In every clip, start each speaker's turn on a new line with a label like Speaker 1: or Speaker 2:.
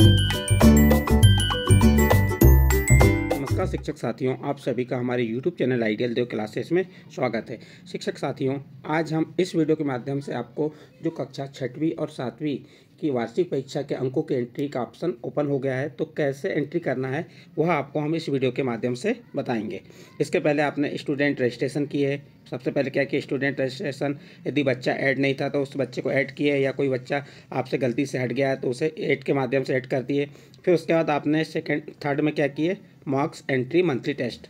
Speaker 1: नमस्कार शिक्षक साथियों आप सभी का हमारे YouTube channel ideal Dev classes में स्वागत है शिक्षक साथियों आज हम इस वीडियो के माध्यम से आपको जो कक्षा छठवीं और सातवीं की वार्षिक परीक्षा के अंकों की एंट्री का ऑप्शन ओपन हो गया है तो कैसे एंट्री करना है वह आपको हम इस वीडियो के माध्यम से बताएंगे इसके पहले आपने स्टूडेंट रजिस्ट्रेशन की है सबसे पहले क्या कि स्टूडेंट रजिस्ट्रेशन यदि बच्चा ऐड नहीं था तो उस बच्चे को ऐड किया या कोई बच्चा आपसे गलती से हट गया है तो उसे ऐड के माध्यम से ऐड कर दिए फिर उसके बाद आपने सेकेंड थर्ड में क्या किए मार्क्स एंट्री मंथली टेस्ट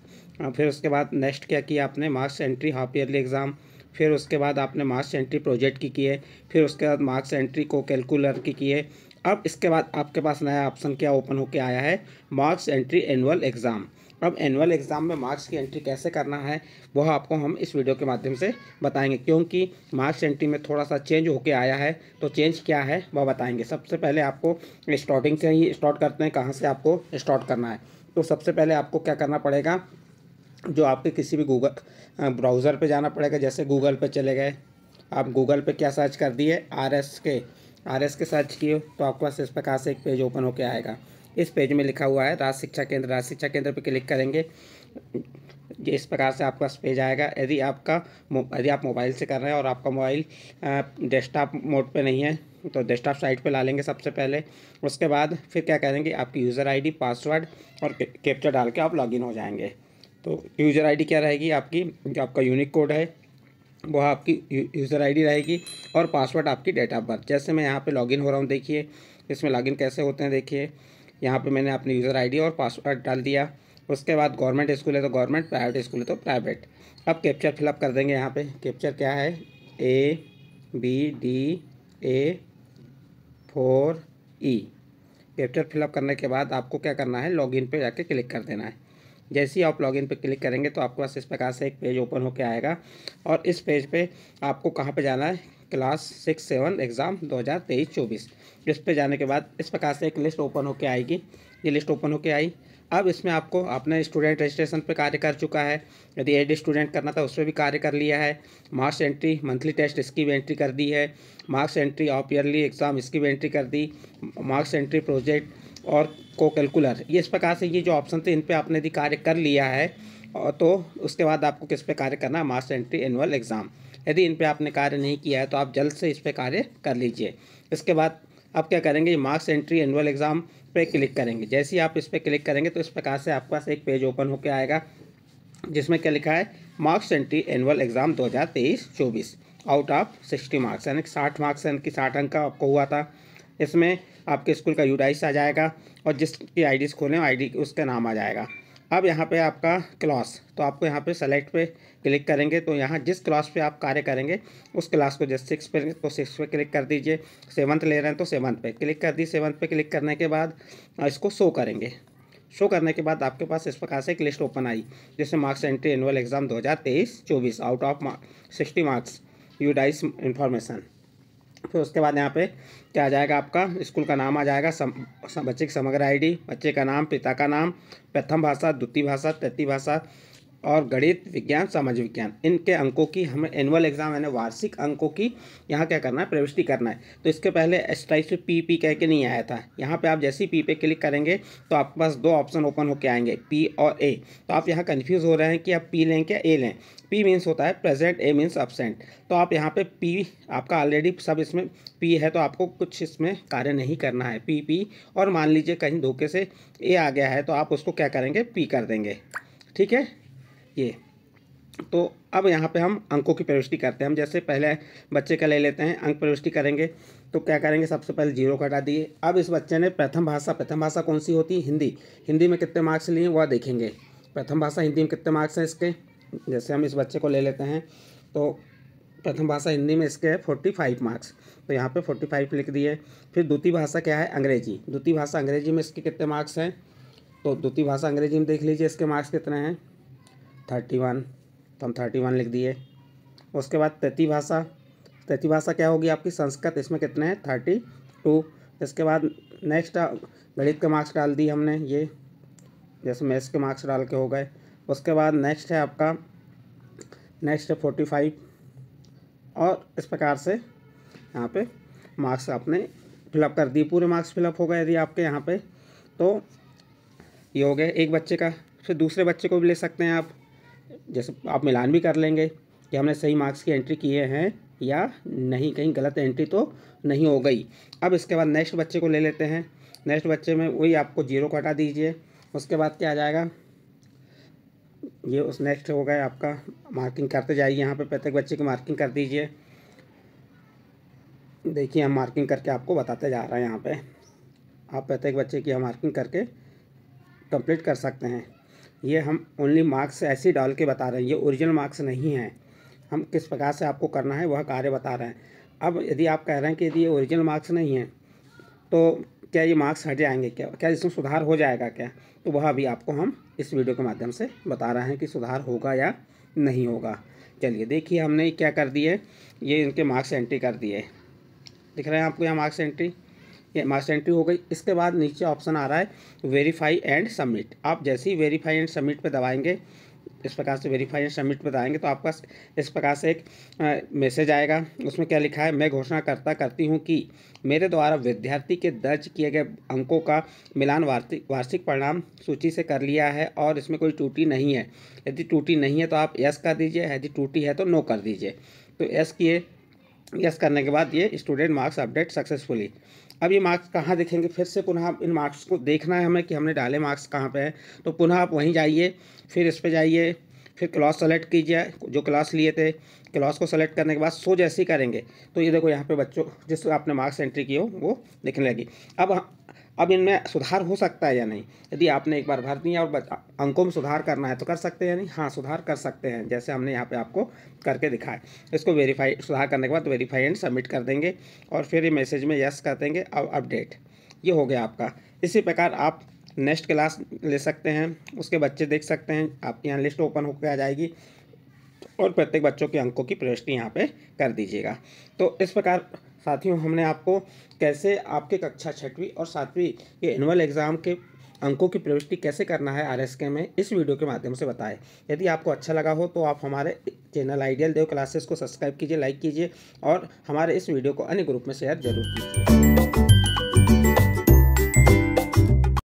Speaker 1: फिर उसके बाद नेक्स्ट क्या किया आपने marks entry half yearly exam फिर उसके बाद आपने मार्क्स एंट्री प्रोजेक्ट की की है फिर उसके बाद मार्क्स एंट्री को कैलकुलर की की है अब इसके बाद आपके पास नया ऑप्शन क्या ओपन होकर आया है मार्क्स एंट्री एनुअल एग्ज़ाम अब एनुअल एग्ज़ाम में मार्क्स की एंट्री कैसे करना है वह आपको हम इस वीडियो के माध्यम से बताएंगे क्योंकि मार्क्स एंट्री में थोड़ा सा चेंज होके आया है तो चेंज क्या है वह बताएंगे सबसे पहले आपको स्टार्टिंग से ही स्टार्ट करते हैं कहाँ से आपको स्टार्ट करना है तो सबसे पहले आपको क्या करना पड़ेगा जो आपके किसी भी गूगल ब्राउज़र पे जाना पड़ेगा जैसे गूगल पे चले गए आप गूगल पे क्या सर्च कर दिए R S K R S K search किए तो आपके पास इस प्रकार से एक पेज ओपन होकर आएगा इस पेज में लिखा हुआ है राज्य शिक्षा केंद्र राज्य शिक्षा केंद्र पर क्लिक करेंगे ये इस प्रकार से आपका पेज आएगा यदि आपका यदि आप मोबाइल से कर रहे हैं और आपका मोबाइल डेस्कटॉप मोड पे नहीं है तो डेस्कटॉप साइट पे ला लेंगे सबसे पहले उसके बाद फिर क्या करेंगे आपकी यूज़र आईडी पासवर्ड और कैप्चर डाल के आप लॉगिन हो जाएंगे तो यूज़र आईडी क्या रहेगी आपकी जो आपका यूनिक कोड है वह आपकी यूज़र आईडी रहेगी और पासवर्ड आपकी डेट ऑफ बर्थ जैसे मैं यहाँ पे लॉगिन हो रहा हूँ देखिए इसमें लॉगिन कैसे होते हैं देखिए यहाँ पे मैंने अपनी यूज़र आईडी और पासवर्ड डाल दिया उसके बाद गवर्नमेंट स्कूल है तो गवर्नमेंट प्राइवेट स्कूल है तो प्राइवेट अब कैप्चर फिलअप कर देंगे यहाँ पर कैप्चर क्या है A B D A four E captcha fill up करने के बाद आपको क्या करना है लॉगिन पे जाके क्लिक कर देना है जैसे ही आप लॉगिन पर क्लिक करेंगे तो आपके पास इस प्रकार से एक पेज ओपन होकर आएगा और इस पेज पे आपको कहाँ पे जाना है क्लास सिक्स सेवन एग्ज़ाम दो हज़ार तेईस चौबीस इस पर जाने के बाद इस प्रकार से एक लिस्ट ओपन होकर आएगी ये लिस्ट ओपन होकर आई अब इसमें आपको अपने स्टूडेंट रजिस्ट्रेशन पर कार्य कर चुका है यदि एड स्टूडेंट करना था उस पर भी कार्य कर लिया है मार्क्स एंट्री मंथली टेस्ट इसकी भी एंट्री कर दी है marks entry half yearly exam इसकी भी एंट्री कर दी मार्क्स एंट्री प्रोजेक्ट और को कैलकुलर ये इस प्रकार से ये जो ऑप्शन थे इन पे आपने यदि कार्य कर लिया है तो उसके बाद आपको किस पे कार्य करना है मास्टर एंट्री एनुअल एग्ज़ाम यदि इन पे आपने कार्य नहीं किया है तो आप जल्द से इस पे कार्य कर लीजिए इसके बाद आप क्या करेंगे मार्क्स एंट्री एनुअल एग्ज़ाम पे क्लिक करेंगे जैसे ही आप इस पर क्लिक करेंगे तो इस प्रकार से आपके पास एक पेज ओपन होकर आएगा जिसमें क्या लिखा है मार्क्स एंट्री एनुअल एग्ज़ाम दो हज़ार तेईस चौबीस आउट ऑफ सिक्सटी मार्क्स यानी कि साठ मार्क्स यानी कि साठ अंक का आपको हुआ था इसमें आपके स्कूल का यूडाइस आ जाएगा और जिसकी आई खोलें आई उसका नाम आ जाएगा अब यहाँ पे आपका क्लास तो आपको यहाँ पे सेलेक्ट पे क्लिक करेंगे तो यहाँ जिस क्लास पे आप कार्य करेंगे उस क्लास को जैसे सिक्स पे तो सिक्स पे क्लिक कर दीजिए सेवन्थ ले रहे हैं तो सेवन्थ पे क्लिक कर दी सेवन्थ पे क्लिक करने के बाद इसको शो करेंगे शो करने के बाद आपके पास इस प्रकार से एक लिस्ट ओपन आई जिसमें मार्क्स एंट्री एनुअल एग्ज़ाम दो हज़ार तेईस चौबीस out of mark sixty marks UDISE information फिर उसके बाद यहाँ पे क्या आ जाएगा आपका स्कूल का नाम आ जाएगा सम, सम बच्चे की समग्र आईडी बच्चे का नाम पिता का नाम प्रथम भाषा द्वितीय भाषा तृतीय भाषा और गणित विज्ञान सामाजिक विज्ञान इनके अंकों की हमें एनुअल एग्जाम यानी वार्षिक अंकों की यहाँ क्या करना है प्रविष्टि करना है तो इसके पहले टाइप से पी पी कह के नहीं आया था यहाँ पे आप जैसे ही पी पे क्लिक करेंगे तो आपके पास दो ऑप्शन ओपन होकर आएंगे पी और ए तो आप यहाँ कन्फ्यूज़ हो रहे हैं कि आप पी लें क्या ए लें पी मीन्स होता है प्रेजेंट ए मीन्स एबसेंट तो आप यहाँ पर पी आपका ऑलरेडी सब इसमें पी है तो आपको कुछ इसमें कार्य नहीं करना है पी पी और मान लीजिए कहीं धोखे से ए आ गया है तो आप उसको क्या करेंगे पी कर देंगे ठीक है ये तो अब यहाँ पे हम अंकों की प्रविष्टि करते हैं हम जैसे पहले बच्चे का ले लेते हैं अंक प्रविष्टि करेंगे तो क्या करेंगे सबसे पहले जीरो कटा दिए अब इस बच्चे ने प्रथम भाषा प्रथम भाषा कौन सी होती है हिंदी हिंदी में कितने मार्क्स लिए वह देखेंगे प्रथम भाषा हिंदी में कितने मार्क्स हैं इसके जैसे हम इस बच्चे को ले लेते हैं तो प्रथम भाषा हिंदी में इसके है फोर्टी फाइव मार्क्स तो यहाँ पे फोर्टी फाइव लिख दिए फिर द्वितीय भाषा क्या है अंग्रेजी द्वितीय भाषा अंग्रेजी में इसके कितने मार्क्स हैं तो द्वितीय भाषा अंग्रेजी में देख लीजिए इसके मार्क्स कितने हैं थर्टी वन तो हम थर्टी वन लिख दिए उसके बाद भाषा प्रतिभाषा भाषा क्या होगी आपकी संस्कृत इसमें कितने हैं थर्टी टू इसके बाद नेक्स्ट गणित के मार्क्स डाल दिए हमने ये जैसे मैथ्स के मार्क्स डाल के हो गए उसके बाद नेक्स्ट है आपका नेक्स्ट है फोर्टी फाइव और इस प्रकार से यहाँ पे मार्क्स आपने फिलअप कर दिए पूरे मार्क्स फिलअप हो गए यदि आपके यहाँ पे तो ये हो गया एक बच्चे का फिर दूसरे बच्चे को भी ले सकते हैं आप जैसे आप मिलान भी कर लेंगे कि हमने सही मार्क्स की एंट्री किए हैं या नहीं कहीं गलत एंट्री तो नहीं हो गई अब इसके बाद नेक्स्ट बच्चे को ले लेते हैं नेक्स्ट बच्चे में वही आपको जीरो को हटा दीजिए उसके बाद क्या आ जाएगा ये उस नेक्स्ट हो गए आपका मार्किंग करते जाइए यहाँ पे प्रत्येक बच्चे की मार्किंग कर दीजिए देखिए हम मार्किंग करके आपको बताते जा रहे हैं यहाँ पे आप प्रत्येक बच्चे की मार्किंग करके कंप्लीट कर सकते हैं ये हम ओनली मार्क्स ऐसे ही डाल के बता रहे हैं ये ओरिजिनल मार्क्स नहीं हैं हम किस प्रकार से आपको करना है वह कार्य बता रहे हैं अब यदि आप कह रहे हैं कि यदि ये ओरिजिनल मार्क्स नहीं हैं तो क्या ये मार्क्स हट जाएंगे क्या क्या इसमें सुधार हो जाएगा क्या तो वह अभी आपको हम इस वीडियो के माध्यम से बता रहे हैं कि सुधार होगा या नहीं होगा चलिए देखिए हमने क्या कर दिए ये इनके मार्क्स एंट्री कर दिए दिख रहे हैं आपको यहाँ मार्क्स एंट्री ये मास्टर एंट्री हो गई इसके बाद नीचे ऑप्शन आ रहा है वेरीफाई एंड सबमिट आप जैसे ही वेरीफाई एंड सबमिट पर दबाएंगे इस प्रकार से वेरीफाई एंड सबमिट दबाएंगे तो आपका इस प्रकार से एक मैसेज आएगा उसमें क्या लिखा है मैं घोषणा करता करती हूँ कि मेरे द्वारा विद्यार्थी के दर्ज किए गए अंकों का मिलान वार्षिक वार्षिक परिणाम सूची से कर लिया है और इसमें कोई टूटी नहीं है यदि टूटी नहीं है तो आप यस कर दीजिए यदि टूटी है तो नो कर दीजिए तो यस किए यस करने के बाद ये स्टूडेंट मार्क्स अपडेट सक्सेसफुली अब ये मार्क्स कहाँ देखेंगे फिर से पुनः इन मार्क्स को देखना है हमें कि हमने डाले मार्क्स कहाँ पे हैं तो पुनः आप वहीं जाइए फिर इस पर जाइए फिर क्लास सेलेक्ट कीजिए जो क्लास लिए थे क्लास को सेलेक्ट करने के बाद सो जैसे ही करेंगे तो ये देखो यहाँ पे बच्चों जिस आपने मार्क्स एंट्री की हो वो दिखने लगी अब अब इनमें सुधार हो सकता है या नहीं यदि आपने एक बार भर दिया और अंकों में सुधार करना है तो कर सकते हैं या नहीं हाँ सुधार कर सकते हैं जैसे हमने यहाँ पे आपको करके दिखाया इसको वेरीफाई सुधार करने के बाद वेरीफाई एंड सबमिट कर देंगे और फिर ये मैसेज में यस कर देंगे अब अपडेट ये हो गया आपका इसी प्रकार आप नेक्स्ट क्लास ले सकते हैं उसके बच्चे देख सकते हैं आपके यहाँ लिस्ट ओपन होकर आ जाएगी और प्रत्येक बच्चों के अंकों की प्रविष्टि यहाँ पे कर दीजिएगा तो इस प्रकार साथियों हमने आपको कैसे आपके कक्षा छठवीं और सातवीं के एनुअल एग्ज़ाम के अंकों की प्रविष्टि कैसे करना है आर के में इस वीडियो के माध्यम से बताएं यदि आपको अच्छा लगा हो तो आप हमारे चैनल आइडियल देव क्लासेस को सब्सक्राइब कीजिए लाइक कीजिए और हमारे इस वीडियो को अन्य ग्रुप में शेयर जरूर कीजिए